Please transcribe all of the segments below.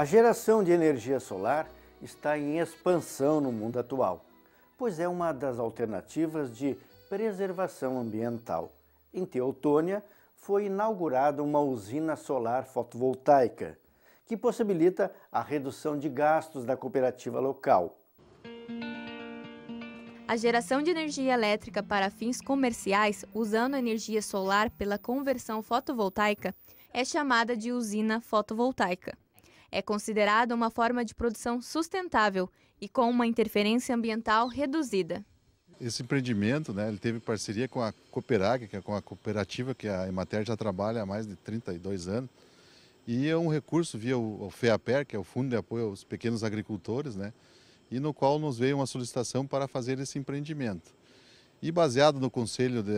A geração de energia solar está em expansão no mundo atual, pois é uma das alternativas de preservação ambiental. Em Teotônia, foi inaugurada uma usina solar fotovoltaica, que possibilita a redução de gastos da cooperativa local. A geração de energia elétrica para fins comerciais, usando energia solar pela conversão fotovoltaica, é chamada de usina fotovoltaica. É considerada uma forma de produção sustentável e com uma interferência ambiental reduzida. Esse empreendimento, né, ele teve parceria com a Cooperag, que é com a cooperativa que a Emater já trabalha há mais de 32 anos. E é um recurso via o FEAPER, que é o Fundo de Apoio aos Pequenos Agricultores, né, e no qual nos veio uma solicitação para fazer esse empreendimento. E baseado no Conselho de,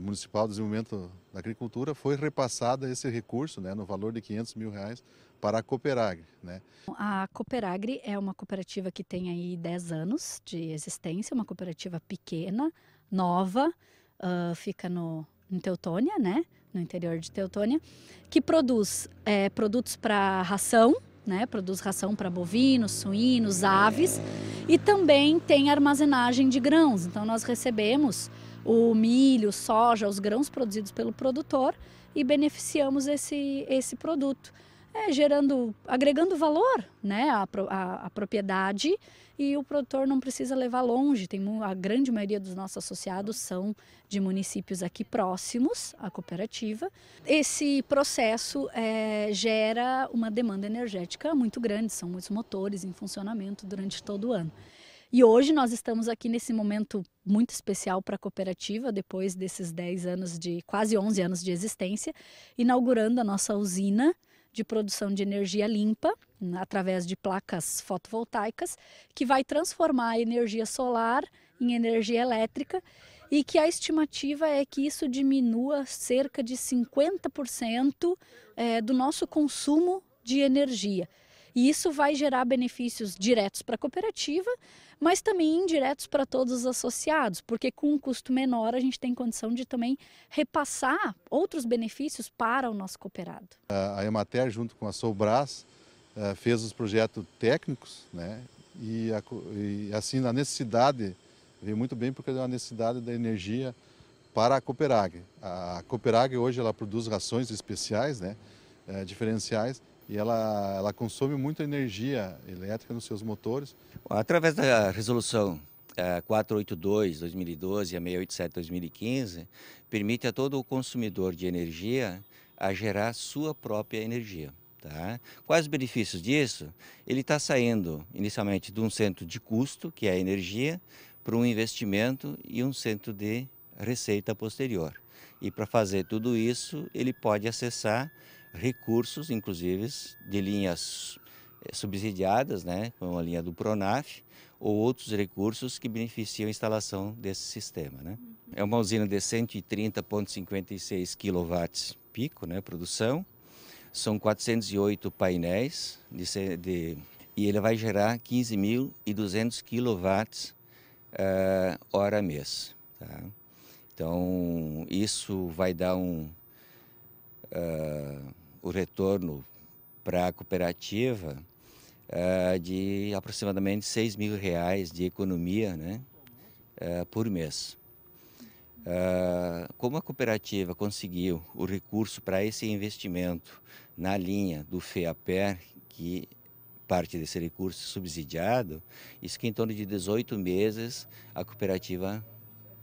Municipal de Desenvolvimento da Agricultura, foi repassado esse recurso, né, no valor de 500 mil reais, para a Cooperagre. Né? A Cooperagre é uma cooperativa que tem aí 10 anos de existência, uma cooperativa pequena, nova, uh, fica no, em Teutônia, né, no interior de Teutônia, que produz é, produtos para ração, né? Produz ração para bovinos, suínos, aves e também tem armazenagem de grãos. Então nós recebemos o milho, soja, os grãos produzidos pelo produtor e beneficiamos esse, esse produto é, gerando, agregando valor né, à, à, à, propriedade e o produtor não precisa levar longe. Tem a grande maioria dos nossos associados são de municípios aqui próximos à cooperativa. Esse processo é, gera uma demanda energética muito grande, são muitos motores em funcionamento durante todo o ano. E hoje nós estamos aqui nesse momento muito especial para a cooperativa, depois desses 10 anos de quase 11 anos de existência, inaugurando a nossa usina de produção de energia limpa né, através de placas fotovoltaicas, que vai transformar a energia solar em energia elétrica e que a estimativa é que isso diminua cerca de 50% é, do nosso consumo de energia. E isso vai gerar benefícios diretos para a cooperativa mas também indiretos para todos os associados, porque com um custo menor a gente tem condição de também repassar outros benefícios para o nosso cooperado. A Emater, junto com a Soubras eh, fez os projetos técnicos, né? E, a, e assim a necessidade veio muito bem porque é uma necessidade da energia para a Cooperag. A Cooperag hoje ela produz rações especiais, né? Eh, diferenciais e ela, ela consome muita energia elétrica nos seus motores. Através da resolução é, a 482 2012 e a 687 2015 permite a todo o consumidor de energia a gerar sua própria energia. Tá? Quais os benefícios disso? Ele está saindo inicialmente de um centro de custo, que é a energia, para um investimento e um centro de receita posterior. E para fazer tudo isso, ele pode acessar recursos, inclusive, de linhas eh, subsidiadas, né, como a linha do Pronaf, ou outros recursos que beneficiam a instalação desse sistema. Né? Uhum. É uma usina de 130,56 kW pico, né, produção. São 408 painéis de, de e ele vai gerar 15.200 kW uh, hora mês. Tá? Então, isso vai dar um... Uh, o retorno para a cooperativa uh, de aproximadamente 6 mil reais de economia né, uh, por mês. Uh, como a cooperativa conseguiu o recurso para esse investimento na linha do FEAPER, que parte desse recurso subsidiado, isso que em torno de 18 meses a cooperativa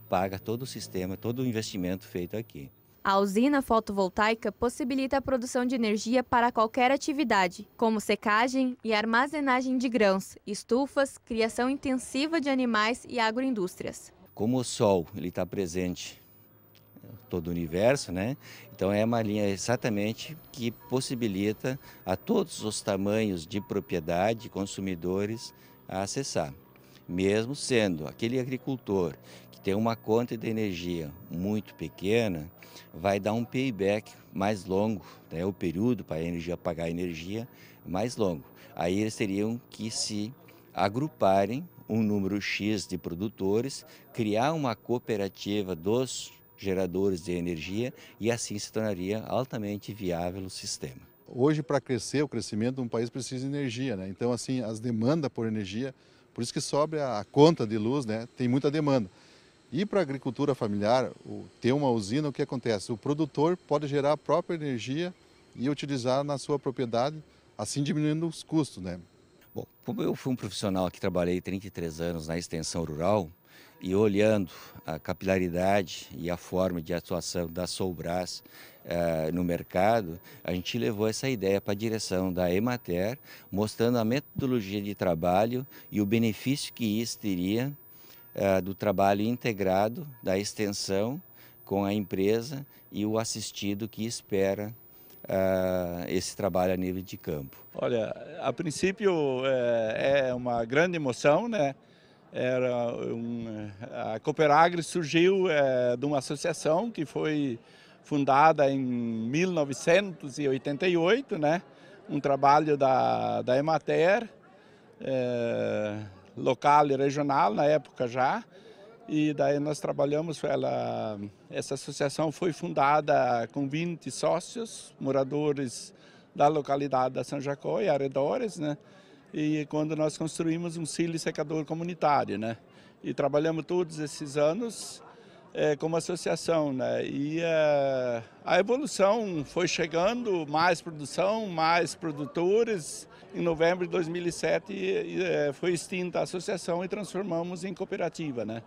paga todo o sistema, todo o investimento feito aqui. A usina fotovoltaica possibilita a produção de energia para qualquer atividade, como secagem e armazenagem de grãos, estufas, criação intensiva de animais e agroindústrias. Como o sol está presente todo o universo, né? Então é uma linha exatamente que possibilita a todos os tamanhos de propriedade, consumidores, a acessar mesmo sendo aquele agricultor ter uma conta de energia muito pequena vai dar um payback mais longo, né? o período para a energia pagar a energia mais longo. Aí eles teriam que se agruparem um número X de produtores, criar uma cooperativa dos geradores de energia e assim se tornaria altamente viável o sistema. Hoje, para crescer, o crescimento de um país precisa de energia, né? Então, assim, as demandas por energia, por isso que sobra a conta de luz, né? Tem muita demanda. E para a agricultura familiar, ter uma usina, o que acontece? O produtor pode gerar a própria energia e utilizar na sua propriedade, assim diminuindo os custos, né? Bom, como eu fui um profissional que trabalhei 33 anos na extensão rural e olhando a capilaridade e a forma de atuação da Solbras eh, no mercado, a gente levou essa ideia para a direção da Emater, mostrando a metodologia de trabalho e o benefício que isso teria é, do trabalho integrado da extensão com a empresa e o assistido que espera uh, esse trabalho a nível de campo. Olha, a princípio é, é uma grande emoção, né? Era um, é, a Cooperagri surgiu é, de uma associação que foi fundada em 1988, né? Um trabalho da, da Emater, é, local e regional na época já. E daí nós trabalhamos, ela, essa associação foi fundada com 20 sócios, moradores da localidade da São Jacó e arredores, né? E quando nós construímos um cílio secador comunitário, né? E trabalhamos todos esses anos é, como associação. Né? E é, a evolução foi chegando, mais produção, mais produtores. Em novembro de 2007 é, foi extinta a associação e transformamos em cooperativa. Né?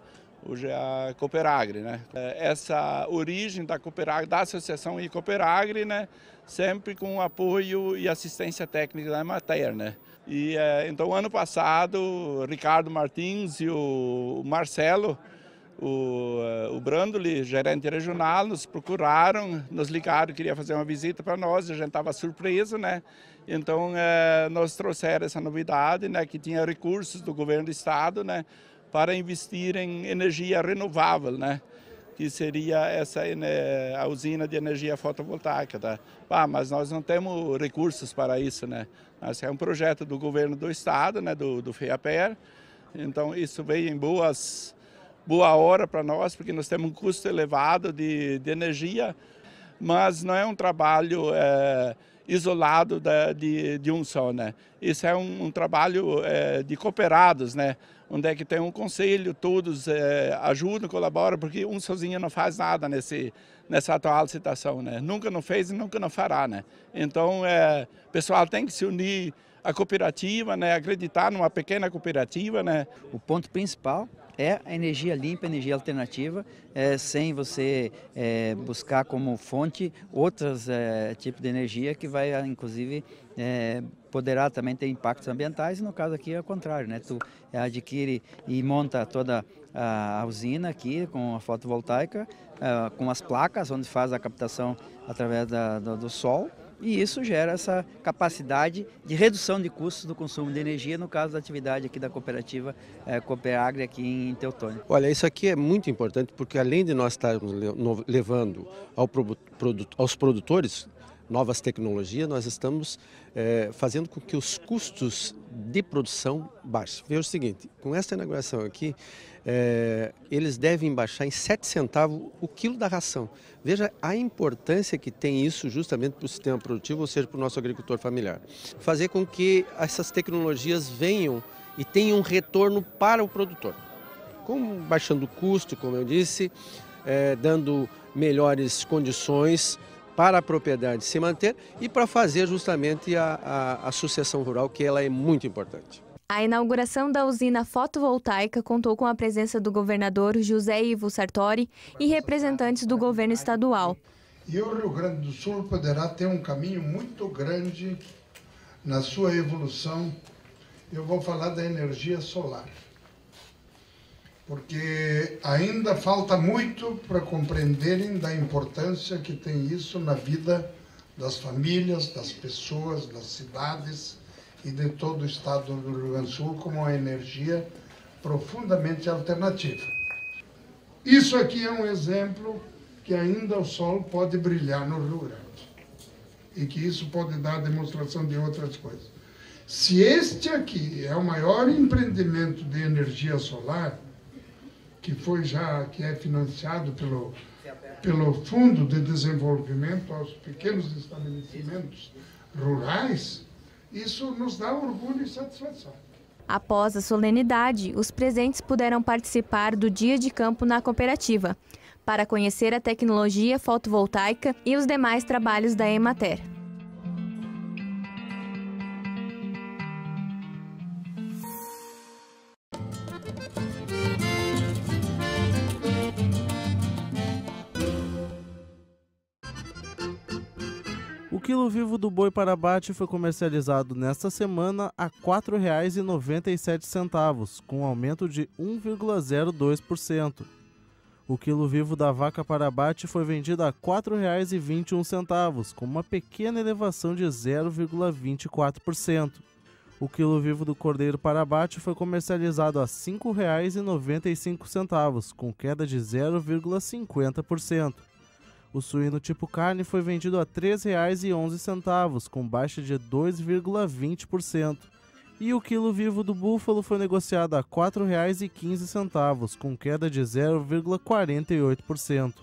Hoje é a Cooperagre. Né? É, essa origem da Cooperagre, da associação e Cooperagre, né? sempre com apoio e assistência técnica da Emater. Né? E, é, então, ano passado, Ricardo Martins e o Marcelo o, eh, o Brandoli, gerente regional, nos procuraram, nos ligaram, queria fazer uma visita para nós, a gente estava surpreso, né? Então, é, nós trouxeram essa novidade, né, que tinha recursos do governo do estado, né, para investir em energia renovável, né? que seria essa a usina de energia fotovoltaica. Tá? Ah, mas nós não temos recursos para isso, né? Esse é um projeto do governo do estado, né? do, do FEAPER, então isso veio em boas boa hora para nós, porque nós temos um custo elevado de, de energia, mas não é um trabalho é, isolado da, de, de um só, né? Isso é um, um trabalho é, de cooperados, né? Onde é que tem um conselho, todos é, ajudam, colaboram, porque um sozinho não faz nada nesse, nessa atual situação, né? Nunca não fez e nunca não fará, né? Então, é, o pessoal tem que se unir, a cooperativa, né? Acreditar numa pequena cooperativa, né? O ponto principal é a energia limpa, energia alternativa, é, sem você é, buscar como fonte outros é, tipos de energia que vai, inclusive, é, poderá também ter impactos ambientais, e no caso aqui é o contrário, né? Tu adquire e monta toda a usina aqui com a fotovoltaica, é, com as placas, onde faz a captação através da, do, do sol, e isso gera essa capacidade de redução de custos do consumo de energia, no caso da atividade aqui da cooperativa é, eh, Cooperagre aqui em Teutônia. Olha, isso aqui é muito importante porque além de nós estarmos levando ao aos produtores novas tecnologias, nós estamos é, fazendo com que os custos de produção baixem. Veja o seguinte, com essa inauguração aqui, é, eles devem baixar em 7 centavos o quilo da ração. Veja a importância que tem isso justamente para o sistema produtivo, ou seja, para o nosso agricultor familiar. Fazer com que essas tecnologias venham e tenham um retorno para o produtor. Como baixando o custo, como eu disse, é, dando melhores condições para a propriedade se manter e para fazer justamente a, a, a sucessão rural, que ela é muito importante. A inauguração da usina fotovoltaica contou com a presença do governador José Ivo Sartori e representantes do governo estadual. E o Rio Grande do Sul poderá ter um caminho muito grande na sua evolução. Eu vou falar da energia solar porque ainda falta muito para compreenderem da importância que tem isso na vida das famílias, das pessoas, das cidades e de todo o estado do Rio Grande do Sul como uma energia profundamente alternativa. Isso aqui é um exemplo que ainda o sol pode brilhar no Rio Grande e que isso pode dar demonstração de outras coisas. Se este aqui é o maior empreendimento de energia solar, que foi já que é financiado pelo pelo Fundo de Desenvolvimento aos pequenos estabelecimentos rurais, isso nos dá orgulho e satisfação. Após a solenidade, os presentes puderam participar do dia de campo na cooperativa, para conhecer a tecnologia fotovoltaica e os demais trabalhos da Emater. quilo vivo do boi para abate foi comercializado nesta semana a R$ 4,97, com aumento de 1,02%. O quilo vivo da vaca para abate foi vendido a R$ 4,21, com uma pequena elevação de 0,24%. O quilo vivo do cordeiro para abate foi comercializado a R$ 5,95, com queda de 0,50%. O suíno tipo carne foi vendido a R$ 3,11, com baixa de 2,20%. E o quilo vivo do búfalo foi negociado a R$ 4,15, com queda de 0,48%.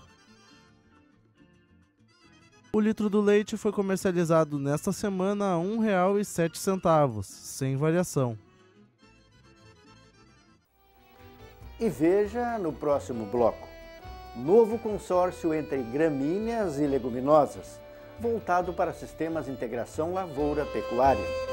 O litro do leite foi comercializado nesta semana a R$ 1,07, sem variação. E veja no próximo bloco novo consórcio entre gramíneas e leguminosas, voltado para sistemas de integração lavoura-pecuária.